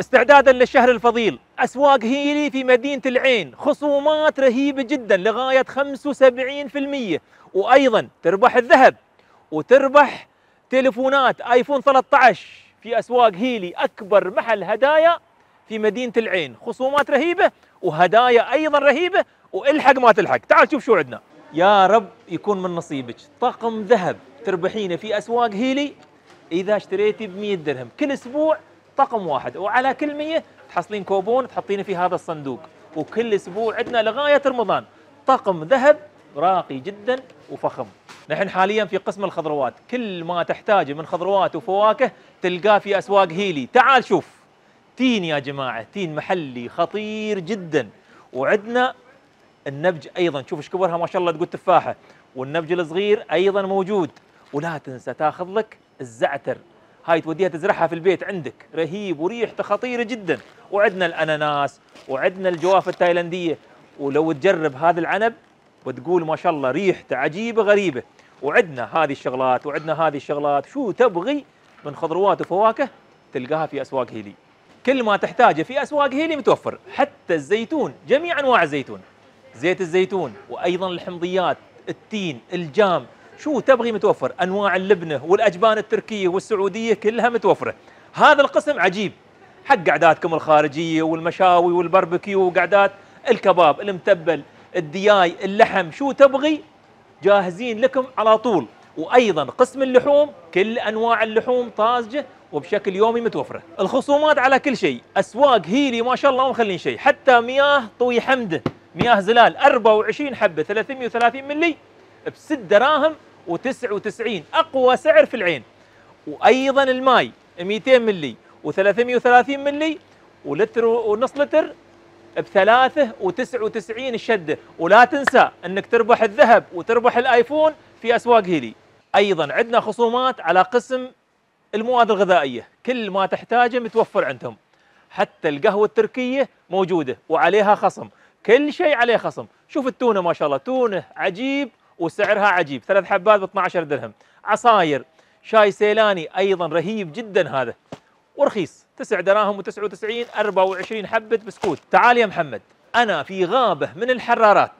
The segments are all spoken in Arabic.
استعدادا للشهر الفضيل أسواق هيلي في مدينة العين خصومات رهيبة جدا لغاية 75% وأيضا تربح الذهب وتربح تليفونات آيفون 13 في أسواق هيلي أكبر محل هدايا في مدينة العين خصومات رهيبة وهدايا أيضا رهيبة والحق ما تلحق تعال شوف شو عندنا يا رب يكون من نصيبك طقم ذهب تربحينه في أسواق هيلي إذا اشتريتي ب 100 درهم كل أسبوع طقم واحد وعلى كل 100 تحصلين كوبون تحطينه في هذا الصندوق وكل اسبوع عندنا لغايه رمضان طقم ذهب راقي جدا وفخم نحن حاليا في قسم الخضروات كل ما تحتاجه من خضروات وفواكه تلقاه في اسواق هيلي تعال شوف تين يا جماعه تين محلي خطير جدا وعندنا النبج ايضا شوف ايش كبرها ما شاء الله تقول تفاحه والنبج الصغير ايضا موجود ولا تنسى تاخذ لك الزعتر هاي توديها تزرعها في البيت عندك رهيب وريحته خطيره جدا وعندنا الاناناس وعندنا الجوافه التايلنديه ولو تجرب هذا العنب وتقول ما شاء الله ريحته عجيبه غريبه وعندنا هذه الشغلات وعندنا هذه الشغلات شو تبغي من خضروات وفواكه تلقاها في اسواق هيلي كل ما تحتاجه في اسواق هيلي متوفر حتى الزيتون جميع انواع الزيتون زيت الزيتون وايضا الحمضيات التين الجام شو تبغي متوفر انواع اللبنه والاجبان التركيه والسعوديه كلها متوفره هذا القسم عجيب حق قعداتكم الخارجيه والمشاوي والبربكيو وقعدات الكباب المتبل الدياي اللحم شو تبغي جاهزين لكم على طول وايضا قسم اللحوم كل انواع اللحوم طازجه وبشكل يومي متوفره الخصومات على كل شيء اسواق هيلي ما شاء الله ما مخلين شيء حتى مياه طوي حمده مياه زلال 24 حبه 330 ملي ب 6 دراهم وتسعين اقوى سعر في العين وايضا الماي 200 ملي و330 ملي ولتر ونص لتر ب 399 الشده ولا تنسى انك تربح الذهب وتربح الايفون في اسواق هيلي ايضا عندنا خصومات على قسم المواد الغذائيه كل ما تحتاجه متوفر عندهم حتى القهوه التركيه موجوده وعليها خصم كل شيء عليه خصم شوف التونه ما شاء الله تونه عجيب وسعرها عجيب ثلاث حبات ب 12 درهم عصاير شاي سيلاني ايضا رهيب جدا هذا ورخيص 9 دراهم و99 24 حبه بسكوت تعال يا محمد انا في غابه من الحرارات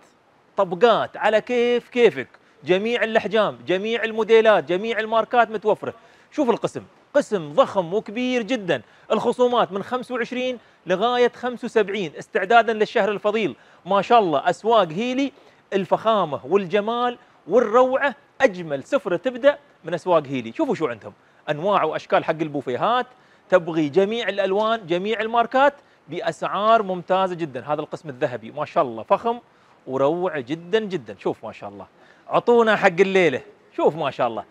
طبقات على كيف كيفك جميع الاحجام جميع الموديلات جميع الماركات متوفره شوف القسم قسم ضخم وكبير جدا الخصومات من 25 لغايه 75 استعدادا للشهر الفضيل ما شاء الله اسواق هيلي الفخامه والجمال والروعه اجمل سفره تبدا من اسواق هيلي شوفوا شو عندهم انواع واشكال حق البوفيهات تبغي جميع الالوان جميع الماركات باسعار ممتازه جدا هذا القسم الذهبي ما شاء الله فخم وروعه جدا جدا شوف ما شاء الله عطونا حق الليله شوف ما شاء الله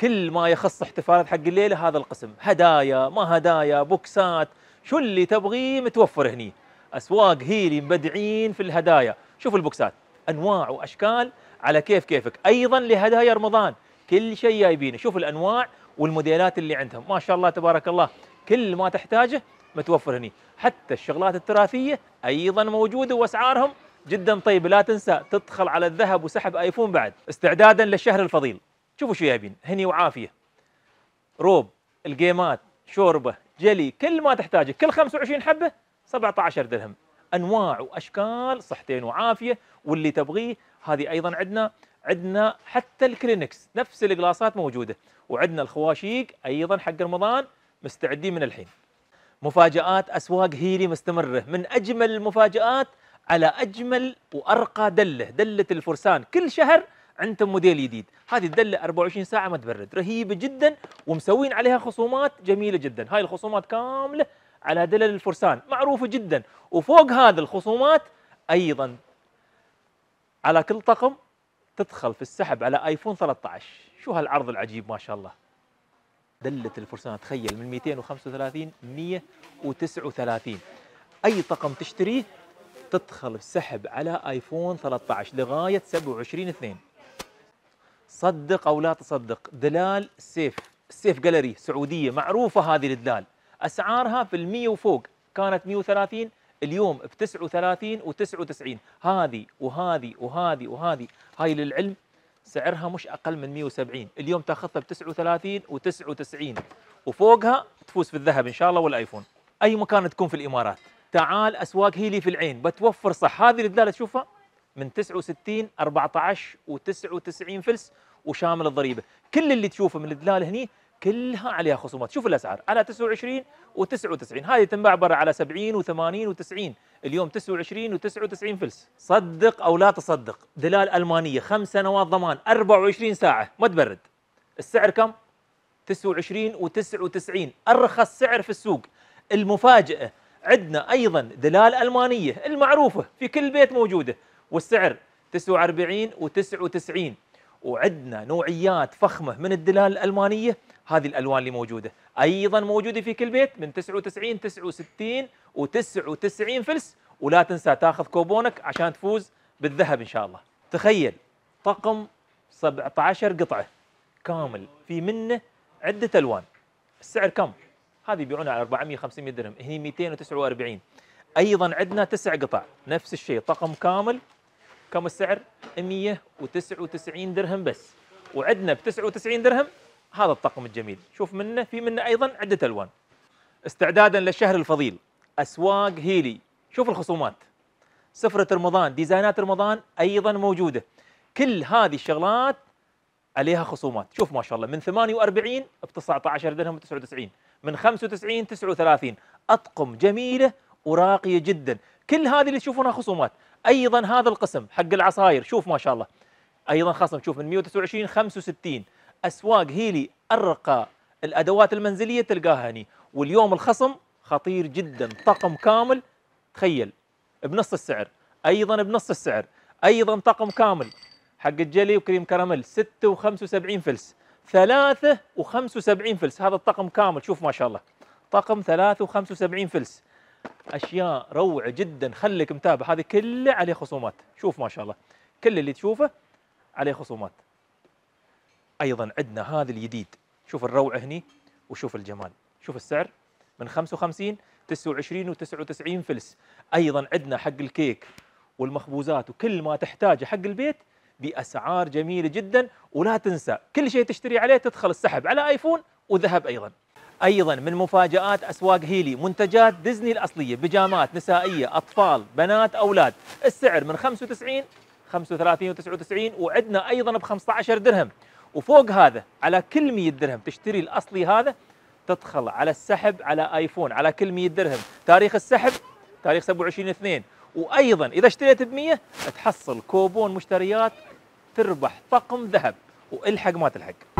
كل ما يخص احتفالات حق الليله هذا القسم هدايا ما هدايا بوكسات شو اللي تبغيه متوفر هني اسواق هيلي مبدعين في الهدايا شوف البوكسات انواع واشكال على كيف كيفك ايضا لهدايا رمضان كل شيء جايبينه شوف الانواع والموديلات اللي عندهم ما شاء الله تبارك الله كل ما تحتاجه متوفر هني حتى الشغلات التراثيه ايضا موجوده واسعارهم جدا طيبه لا تنسى تدخل على الذهب وسحب ايفون بعد استعدادا للشهر الفضيل شوفوا شو جايبين هني وعافيه روب الجيمات شوربه جلي كل ما تحتاجه كل 25 حبه 17 درهم انواع واشكال صحتين وعافيه واللي تبغيه هذه ايضا عندنا عندنا حتى الكلينكس نفس القلاصات موجوده وعندنا الخواشيق ايضا حق رمضان مستعدين من الحين مفاجات اسواق هيلي مستمره من اجمل المفاجات على اجمل وارقى دله دله الفرسان كل شهر عندهم موديل جديد هذه الدله 24 ساعه ما تبرد رهيبه جدا ومسوين عليها خصومات جميله جدا هاي الخصومات كامله على دلل الفرسان معروفة جدا وفوق هذا الخصومات أيضا على كل طقم تدخل في السحب على ايفون 13 شو هالعرض العجيب ما شاء الله دلة الفرسان تخيل من 235 139 اي طقم تشتريه تدخل السحب على ايفون 13 لغايه 27 2 صدق او لا تصدق دلال سيف السيف جاليري سعوديه معروفه هذه الدلال اسعارها في ال 100 وفوق كانت 130 اليوم ب 39 و99 هذه وهذه وهذه وهذه هاي للعلم سعرها مش اقل من 170 اليوم تاخذها ب 39 و99 وفوقها تفوز في الذهب ان شاء الله والايفون اي مكان تكون في الامارات تعال اسواق هيلي في العين بتوفر صح هذه الدلاله تشوفها من 69 14 و99 فلس وشامل الضريبه كل اللي تشوفه من الدلاله هني كلها عليها خصومات شوف الاسعار على 29 و99 هذه تنباع برا على 70 و80 و90 اليوم 29 و99 فلس صدق او لا تصدق دلال المانيه خمس سنوات ضمان 24 ساعه ما تبرد السعر كم 29 و99 ارخص سعر في السوق المفاجاه عندنا ايضا دلال المانيه المعروفه في كل بيت موجوده والسعر 49 و99 وعندنا نوعيات فخمه من الدلال الالمانيه هذه الالوان اللي موجوده ايضا موجوده في كل بيت من 99 69 و99 فلس ولا تنسى تاخذ كوبونك عشان تفوز بالذهب ان شاء الله تخيل طقم 17 قطعه كامل في منه عده الوان السعر كم هذه يبيعونها على 400 500 درهم هنا 249 ايضا عندنا تسع قطع نفس الشيء طقم كامل كم السعر 199 درهم بس وعندنا ب 99 درهم هذا الطقم الجميل شوف منه في منه ايضا عده الوان استعدادا للشهر الفضيل اسواق هيلي شوف الخصومات سفرة رمضان ديزاينات رمضان ايضا موجوده كل هذه الشغلات عليها خصومات شوف ما شاء الله من 48 ب 19 درهم و99 من 95 39 اطقم جميله وراقيه جدا كل هذه اللي تشوفونها خصومات ايضا هذا القسم حق العصاير شوف ما شاء الله ايضا خصم شوف من 129 65 اسواق هيلي ارقى الادوات المنزليه تلقاها هني واليوم الخصم خطير جدا طقم كامل تخيل بنص السعر ايضا بنص السعر ايضا طقم كامل حق الجلي وكريم كراميل 6 و75 فلس 3 و75 فلس هذا الطقم كامل شوف ما شاء الله طقم 3 و75 فلس اشياء روعه جدا خليك متابع هذه كله عليه خصومات شوف ما شاء الله كل اللي تشوفه عليه خصومات ايضا عندنا هذا الجديد شوف الروعه هني وشوف الجمال شوف السعر من 55 29 و99 فلس ايضا عندنا حق الكيك والمخبوزات وكل ما تحتاجه حق البيت باسعار جميله جدا ولا تنسى كل شيء تشتري عليه تدخل السحب على ايفون وذهب ايضا أيضا من مفاجآت أسواق هيلي منتجات ديزني الأصلية بيجامات نسائية أطفال بنات أولاد السعر من 95 35 و99 وعندنا أيضا ب 15 درهم وفوق هذا على كل 100 درهم تشتري الأصلي هذا تدخل على السحب على آيفون على كل 100 درهم تاريخ السحب تاريخ 27 2 وأيضا إذا اشتريت ب 100 تحصل كوبون مشتريات تربح طقم ذهب والحق ما تلحق